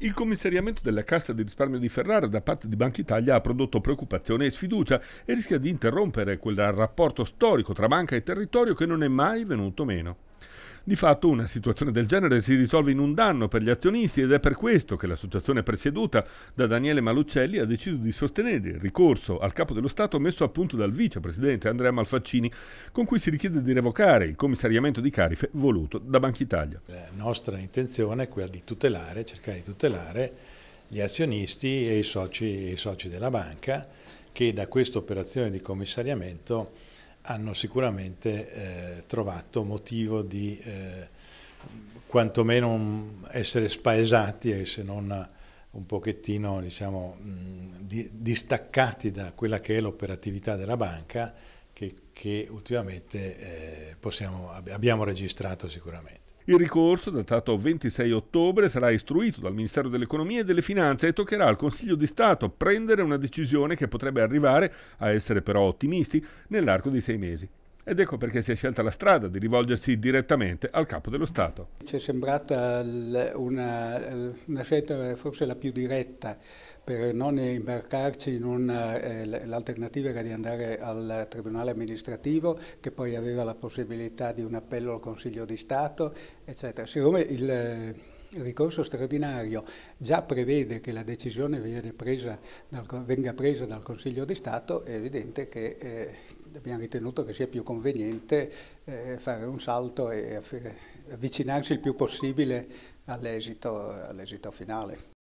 Il commissariamento della Cassa di risparmio di Ferrara da parte di Banca Italia ha prodotto preoccupazione e sfiducia e rischia di interrompere quel rapporto storico tra banca e territorio che non è mai venuto meno. Di fatto una situazione del genere si risolve in un danno per gli azionisti ed è per questo che l'associazione presieduta da Daniele Maluccelli ha deciso di sostenere il ricorso al capo dello Stato messo a punto dal vicepresidente Andrea Malfaccini, con cui si richiede di revocare il commissariamento di Carife voluto da Banca Italia. La nostra intenzione è quella di tutelare, cercare di tutelare gli azionisti e i soci, i soci della banca che da questa operazione di commissariamento hanno sicuramente eh, trovato motivo di eh, quantomeno essere spaesati e se non un pochettino diciamo, mh, di, distaccati da quella che è l'operatività della banca che, che ultimamente eh, possiamo, abbiamo registrato sicuramente. Il ricorso, datato 26 ottobre, sarà istruito dal Ministero dell'Economia e delle Finanze e toccherà al Consiglio di Stato prendere una decisione che potrebbe arrivare, a essere però ottimisti, nell'arco di sei mesi. Ed ecco perché si è scelta la strada di rivolgersi direttamente al capo dello Stato. Ci è sembrata una, una scelta forse la più diretta per non imbarcarci in una, eh, l'alternativa era di andare al Tribunale amministrativo che poi aveva la possibilità di un appello al Consiglio di Stato, eccetera. Siccome il eh, ricorso straordinario già prevede che la decisione presa dal, venga presa dal Consiglio di Stato, è evidente che eh, abbiamo ritenuto che sia più conveniente eh, fare un salto e avvicinarsi il più possibile all'esito all finale.